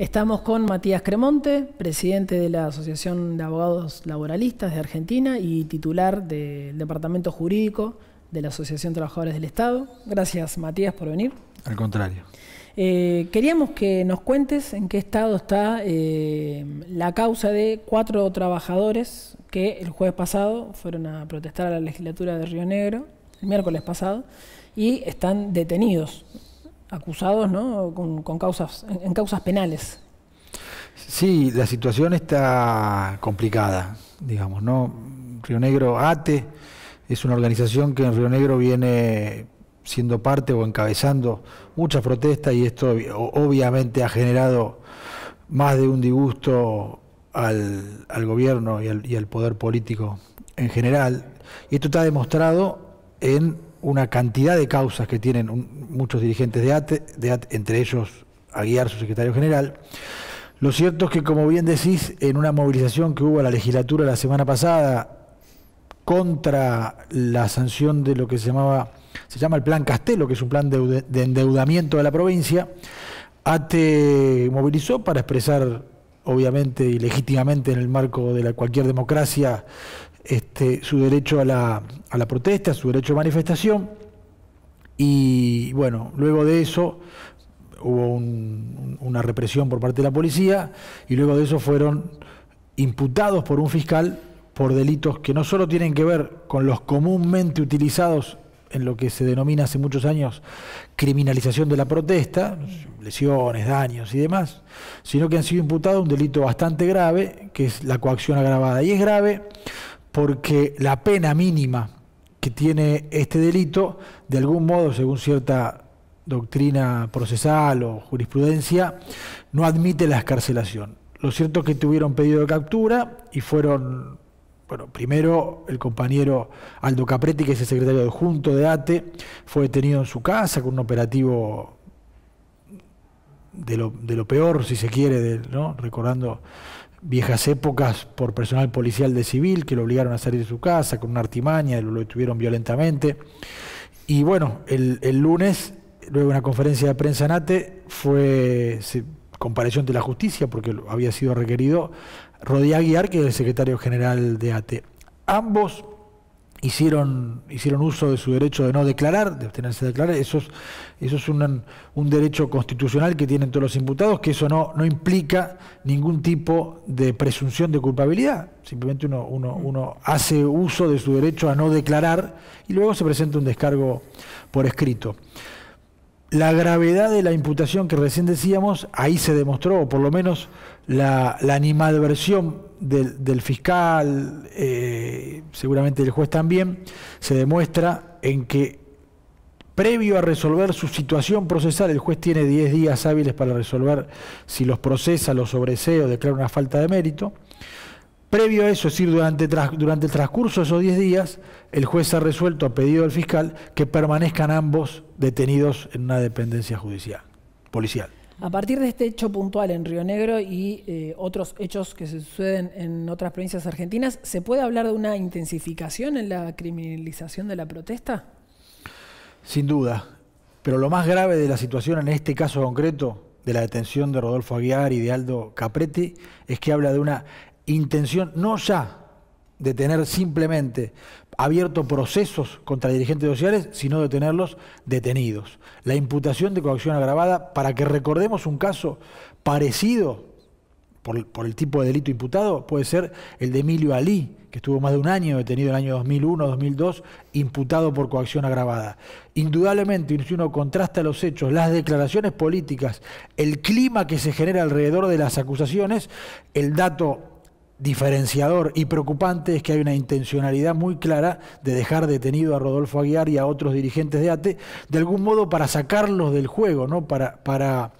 Estamos con Matías Cremonte, presidente de la Asociación de Abogados Laboralistas de Argentina y titular del Departamento Jurídico de la Asociación de Trabajadores del Estado. Gracias, Matías, por venir. Al contrario. Eh, queríamos que nos cuentes en qué estado está eh, la causa de cuatro trabajadores que el jueves pasado fueron a protestar a la legislatura de Río Negro, el miércoles pasado, y están detenidos acusados ¿no? con, causas, en, causas penales. Sí, la situación está complicada, digamos, ¿no? Río Negro ATE es una organización que en Río Negro viene siendo parte o encabezando muchas protestas y esto obviamente ha generado más de un disgusto al, gobierno y al, y al poder político en general. Y esto está demostrado en una cantidad de causas que tienen muchos dirigentes de ATE, entre ellos Aguiar, su secretario general. Lo cierto es que, como bien decís, en una movilización que hubo a la legislatura la semana pasada contra la sanción de lo que se llamaba se llama el Plan Castelo, que es un plan de, endeudamiento de la provincia, ATE movilizó para expresar obviamente y legítimamente en el marco de la, cualquier democracia, este, su derecho a la, protesta, su derecho a manifestación. Y bueno, luego de eso hubo una represión por parte de la policía y luego de eso fueron imputados por un fiscal por delitos que no solo tienen que ver con los comúnmente utilizados en lo que se denomina hace muchos años criminalización de la protesta, lesiones, daños y demás, sino que han sido imputados un delito bastante grave, que es la coacción agravada. Y es grave porque la pena mínima que tiene este delito, de algún modo, según cierta doctrina procesal o jurisprudencia, no admite la escarcelación. Lo cierto es que tuvieron pedido de captura y fueron, bueno, primero el compañero Aldo Capretti, que es el secretario adjunto de ATE, fue detenido en su casa con un operativo de lo, peor, si se quiere, recordando viejas épocas por personal policial de civil que lo obligaron a salir de su casa con una artimaña, lo detuvieron violentamente. Y bueno, el, lunes, luego de una conferencia de prensa en ATE, fue, comparación de la justicia porque había sido requerido Rodríguez Aguiar, que es el secretario general de ATE. Ambos hicieron, hicieron uso de su derecho de no declarar, de abstenerse de declarar. Eso es, eso es un, un, derecho constitucional que tienen todos los imputados, que eso no, no implica ningún tipo de presunción de culpabilidad. Simplemente uno, uno, mm. uno hace uso de su derecho a no declarar y luego se presenta un descargo por escrito la gravedad de la imputación que recién decíamos, ahí se demostró, o por lo menos la, animadversión del, fiscal, eh, seguramente del juez también, se demuestra en que previo a resolver su situación procesal, el juez tiene 10 días hábiles para resolver si los procesa, los sobresea o declara una falta de mérito. Previo a eso, es decir, durante, el transcurso de esos 10 días, el juez ha resuelto a pedido del fiscal que permanezcan ambos detenidos en una dependencia judicial, policial. A partir de este hecho puntual en Río Negro y eh, otros hechos que se suceden en otras provincias argentinas, ¿se puede hablar de una intensificación en la criminalización de la protesta? Sin duda, pero lo más grave de la situación en este caso concreto de la detención de Rodolfo Aguiar y de Aldo Capretti es que habla de una intención no ya de tener simplemente abierto procesos contra dirigentes sociales, sino de tenerlos detenidos. La imputación de coacción agravada, para que recordemos un caso parecido por, el tipo de delito imputado, puede ser el de Emilio Alí, que estuvo más de un año detenido en el año 2001-2002, imputado por coacción agravada. Indudablemente, si uno contrasta los hechos, las declaraciones políticas, el clima que se genera alrededor de las acusaciones, el dato diferenciador y preocupante es que hay una intencionalidad muy clara de dejar detenido a Rodolfo Aguiar y a otros dirigentes de ATE, de algún modo para sacarlos del juego, ¿no? para, para,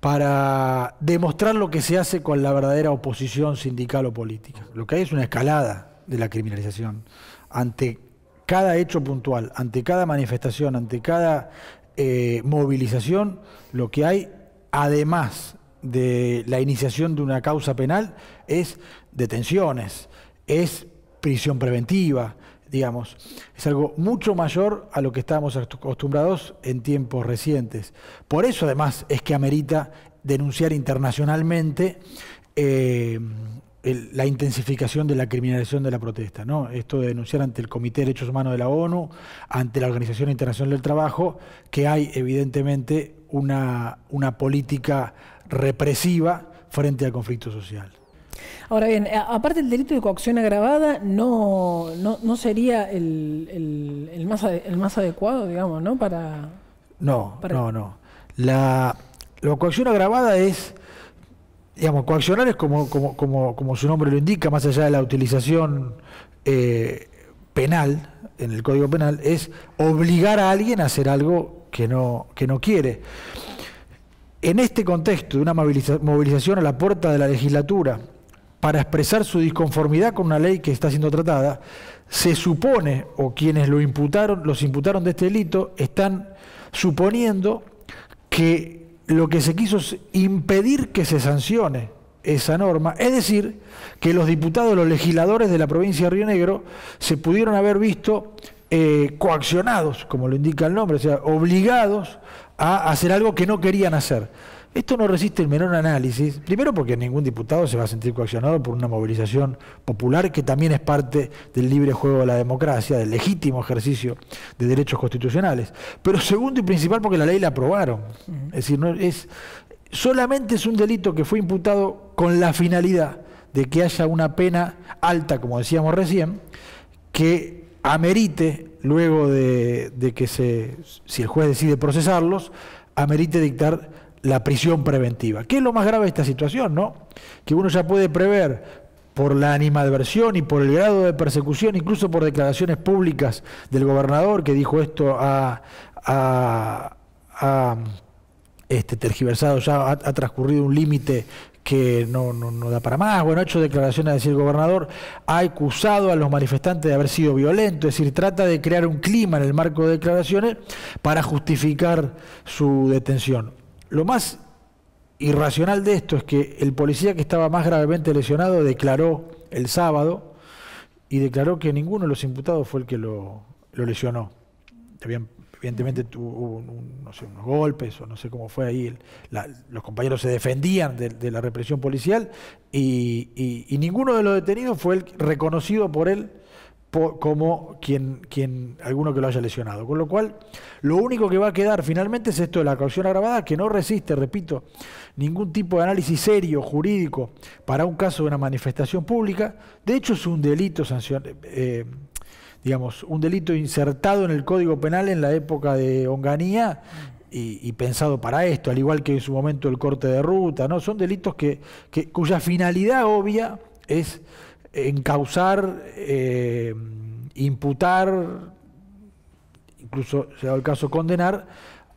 para demostrar lo que se hace con la verdadera oposición sindical o política. Lo que hay es una escalada de la criminalización ante cada hecho puntual, ante cada manifestación, ante cada eh, movilización, lo que hay además de la iniciación de una causa penal es detenciones, es prisión preventiva, digamos. Es algo mucho mayor a lo que estábamos acostumbrados en tiempos recientes. Por eso además es que amerita denunciar internacionalmente eh, la intensificación de la criminalización de la protesta. ¿no? Esto de denunciar ante el Comité de Derechos Humanos de la ONU, ante la Organización Internacional del Trabajo, que hay evidentemente una, una política represiva frente al conflicto social. Ahora bien, aparte del delito de coacción agravada no, no, sería el, más, el, más, adecuado, digamos, ¿no? Para, no, no, no. La, coacción agravada es, digamos, coaccionar es como, como, como, como, su nombre lo indica, más allá de la utilización eh, penal, en el Código Penal, es obligar a alguien a hacer algo que no, que no quiere. En este contexto de una movilización a la puerta de la legislatura para expresar su disconformidad con una ley que está siendo tratada, se supone, o quienes lo imputaron, los imputaron de este delito, están suponiendo que lo que se quiso es impedir que se sancione esa norma, es decir, que los diputados, los legisladores de la provincia de Río Negro se pudieron haber visto eh, coaccionados, como lo indica el nombre, o sea, obligados a hacer algo que no querían hacer. Esto no resiste el menor análisis, primero porque ningún diputado se va a sentir coaccionado por una movilización popular que también es parte del libre juego de la democracia, del legítimo ejercicio de derechos constitucionales. Pero segundo y principal porque la ley la aprobaron. Es decir, no es, solamente es un delito que fue imputado con la finalidad de que haya una pena alta, como decíamos recién, que amerite, luego de, que se, si el juez decide procesarlos, amerite dictar la prisión preventiva. ¿Qué es lo más grave de esta situación, no? Que uno ya puede prever por la animadversión y por el grado de persecución, incluso por declaraciones públicas del gobernador que dijo esto a, este, tergiversado, ya ha transcurrido un límite que no, no, da para más. Bueno, ha hecho declaraciones, decir, el gobernador ha acusado a los manifestantes de haber sido violentos, es decir, trata de crear un clima en el marco de declaraciones para justificar su detención. Lo más irracional de esto es que el policía que estaba más gravemente lesionado declaró el sábado y declaró que ninguno de los imputados fue el que lo, lesionó evidentemente tuvo no sé, unos golpes o no sé cómo fue ahí, los compañeros se defendían de, la represión policial y, ninguno de los detenidos fue reconocido por él como quien, quien, alguno que lo haya lesionado. Con lo cual, lo único que va a quedar finalmente es esto de la caución agravada, que no resiste, repito, ningún tipo de análisis serio, jurídico, para un caso de una manifestación pública. De hecho, es un delito sancionado. Eh, digamos, un delito insertado en el Código Penal en la época de Onganía y, pensado para esto, al igual que en su momento el corte de ruta, ¿no? Son delitos que, cuya finalidad obvia es encauzar, eh, imputar, incluso se dado el caso condenar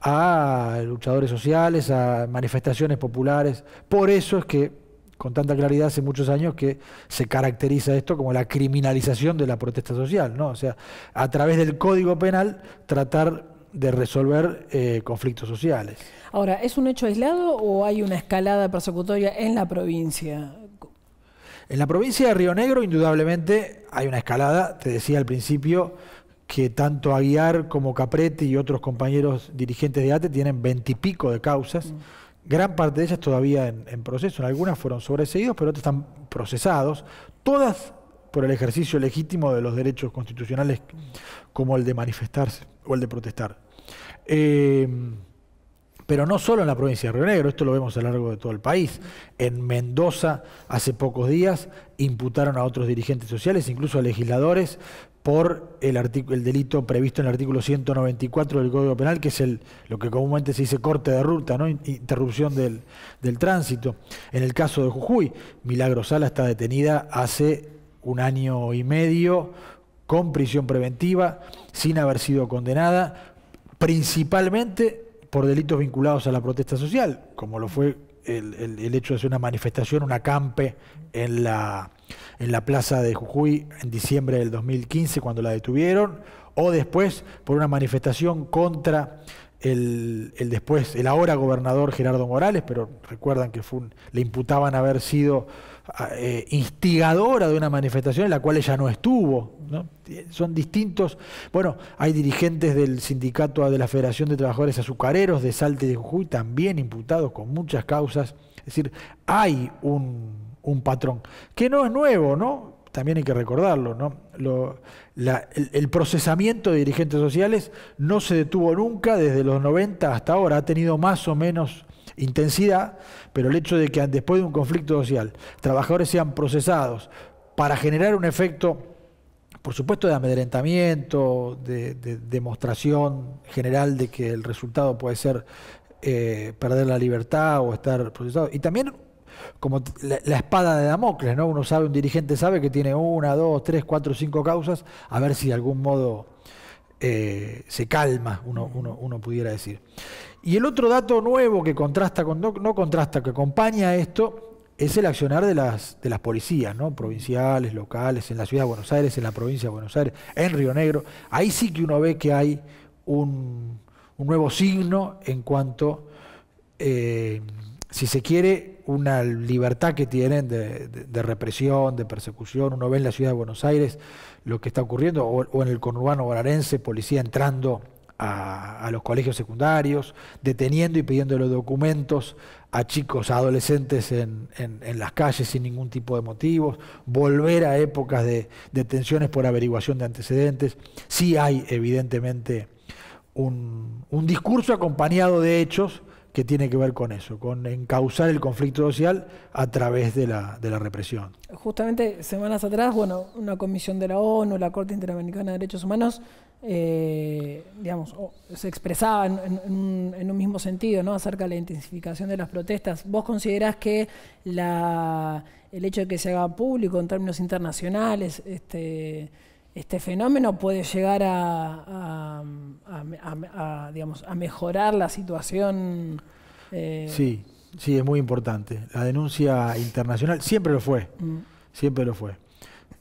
a luchadores sociales, a manifestaciones populares. Por eso es que con tanta claridad hace muchos años que se caracteriza esto como la criminalización de la protesta social, ¿no? O sea, a través del Código Penal tratar de resolver eh, conflictos sociales. Ahora, ¿es un hecho aislado o hay una escalada persecutoria en la provincia? En la provincia de Río Negro, indudablemente, hay una escalada. Te decía al principio que tanto Aguiar como Capretti y otros compañeros dirigentes de ATE tienen veintipico de causas. Mm. Gran parte de ellas todavía en, proceso. algunas fueron sobreseídos, pero otras están procesados. Todas por el ejercicio legítimo de los derechos constitucionales, como el de manifestarse o el de protestar. Eh, pero no solo en la provincia de Río Negro, esto lo vemos a lo largo de todo el país. En Mendoza, hace pocos días, imputaron a otros dirigentes sociales, incluso a legisladores, por el, el, delito previsto en el artículo 194 del Código Penal, que es el, lo que comúnmente se dice corte de ruta, ¿no? interrupción del, del tránsito. En el caso de Jujuy, Milagro Sala está detenida hace un año y medio con prisión preventiva, sin haber sido condenada, principalmente por delitos vinculados a la protesta social, como lo fue el, hecho de hacer una manifestación, un acampe en la, en la plaza de Jujuy en diciembre del 2015 cuando la detuvieron, o después por una manifestación contra el, después, el ahora gobernador Gerardo Morales, pero recuerdan que fue le imputaban haber sido ah, eh, instigadora de una manifestación en la cual ella no estuvo. ¿no? Son distintos. Bueno, hay dirigentes del sindicato de la Federación de Trabajadores Azucareros de Salte de Jujuy también imputados con muchas causas. Es decir, hay un, un patrón que no es nuevo, ¿no? también hay que recordarlo, ¿no? el, procesamiento de dirigentes sociales no se detuvo nunca desde los 90 hasta ahora, ha tenido más o menos intensidad, pero el hecho de que después de un conflicto social trabajadores sean procesados para generar un efecto, por supuesto, de amedrentamiento, de, demostración general de que el resultado puede ser eh, perder la libertad o estar procesado, y también como la, espada de Damocles, ¿no? Uno sabe, un dirigente sabe que tiene una, dos, tres, cuatro, cinco causas, a ver si de algún modo eh, se calma, uno, pudiera decir. Y el otro dato nuevo que contrasta con, no, no contrasta, que acompaña esto, es el accionar de las, de las policías, Provinciales, locales, en la ciudad de Buenos Aires, en la provincia de Buenos Aires, en Río Negro. Ahí sí que uno ve que hay un, nuevo signo en cuanto, eh, si se quiere, una libertad que tienen de, represión, de persecución. Uno ve en la ciudad de Buenos Aires lo que está ocurriendo, o, en el conurbano bonaerense, policía entrando a, los colegios secundarios, deteniendo y pidiendo los documentos a chicos, a adolescentes en, las calles sin ningún tipo de motivos, volver a épocas de detenciones por averiguación de antecedentes. Sí hay, evidentemente, un discurso acompañado de hechos que tiene que ver con eso, con encauzar el conflicto social a través de la, de la represión. Justamente semanas atrás, bueno, una comisión de la ONU, la Corte Interamericana de Derechos Humanos, eh, digamos, se expresaba en, un mismo sentido, ¿no? Acerca de la intensificación de las protestas. ¿Vos considerás que el hecho de que se haga público en términos internacionales, este, este fenómeno puede llegar a, mejorar la situación. Eh, sí, sí, es muy importante. La denuncia internacional siempre lo fue, mm. siempre lo fue.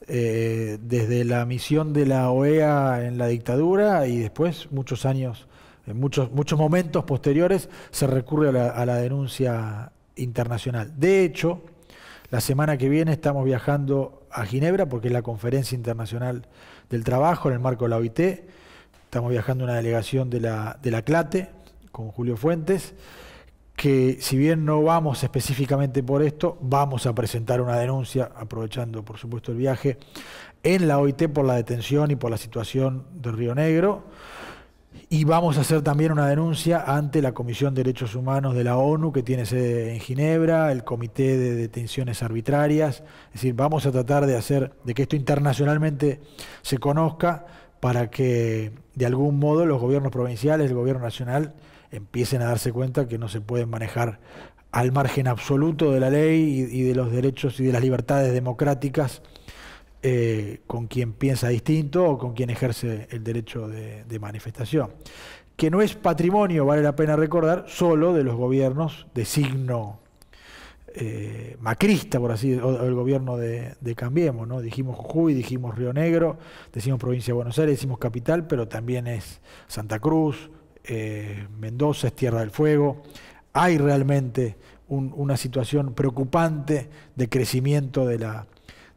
Eh, desde la misión de la OEA en la dictadura y después muchos años, en eh, muchos, muchos momentos posteriores, se recurre a la, la denuncia internacional. De hecho, la semana que viene estamos viajando a Ginebra porque es la Conferencia Internacional del Trabajo en el marco de la OIT. Estamos viajando una delegación de la, de la CLATE con Julio Fuentes, que si bien no vamos específicamente por esto, vamos a presentar una denuncia, aprovechando por supuesto el viaje, en la OIT por la detención y por la situación de Río Negro y vamos a hacer también una denuncia ante la Comisión de Derechos Humanos de la ONU, que tiene sede en Ginebra, el Comité de Detenciones Arbitrarias. Es decir, vamos a tratar de hacer, de que esto internacionalmente se conozca para que de algún modo los gobiernos provinciales, el gobierno nacional, empiecen a darse cuenta que no se pueden manejar al margen absoluto de la ley y de los derechos y de las libertades democráticas eh, con quien piensa distinto o con quien ejerce el derecho de, manifestación, que no es patrimonio, vale la pena recordar, solo de los gobiernos de signo eh, macrista, por así decirlo, o el gobierno de, Cambiemos, ¿no? Dijimos Jujuy, dijimos Río Negro, decimos provincia de Buenos Aires, decimos capital, pero también es Santa Cruz, eh, Mendoza, es Tierra del Fuego. Hay realmente una situación preocupante de crecimiento de la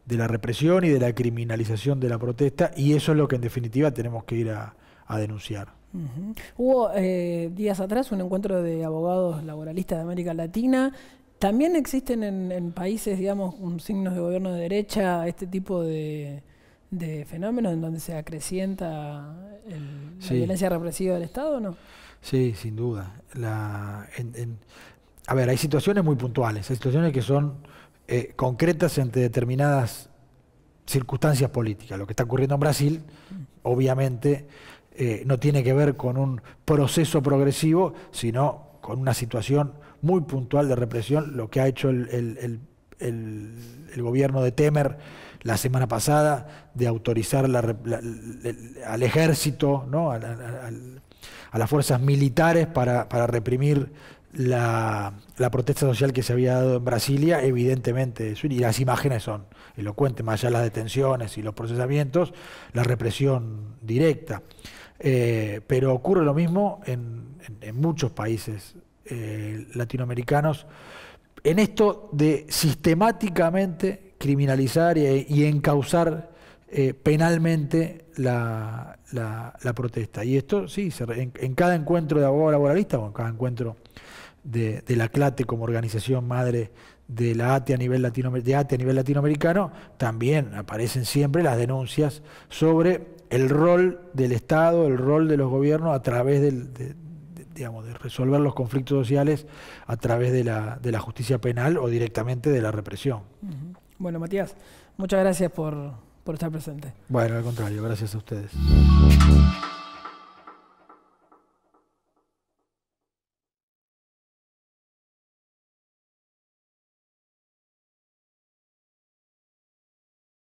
de la represión y de la criminalización de la protesta, y eso es lo que en definitiva tenemos que ir a, denunciar. Hubo eh, días atrás un encuentro de abogados laboralistas de América Latina. ¿También existen en, países, digamos, signos de gobierno de derecha este tipo de, de fenómenos en donde se acrecienta la violencia represiva del Estado, o ¿no? Sí, sin duda. La, a ver, hay situaciones muy puntuales, hay situaciones que son eh, concretas entre determinadas circunstancias políticas. Lo que está ocurriendo en Brasil, obviamente, eh, no tiene que ver con un proceso progresivo, sino con una situación muy puntual de represión, lo que ha hecho el, gobierno de Temer la semana pasada, de autorizar al ejército, ¿no? a, las fuerzas militares para, para reprimir la, protesta social que se había dado en Brasilia, evidentemente, y las imágenes son elocuentes, más allá de las detenciones y los procesamientos, la represión directa. Eh, pero ocurre lo mismo en, muchos países eh, latinoamericanos, en esto de sistemáticamente criminalizar y, encauzar eh, penalmente la, protesta. Y esto sí, en, en, cada encuentro de abogado laboralista o en cada encuentro de, la CLATE como organización madre de la ATE a nivel, a nivel latinoamericano, también aparecen siempre las denuncias sobre el rol del Estado, el rol de los gobiernos a través del, de, de resolver los conflictos sociales a través de la, justicia penal o directamente de la represión. Bueno, Matías, muchas gracias por, por estar presente. Bueno, al contrario, gracias a ustedes.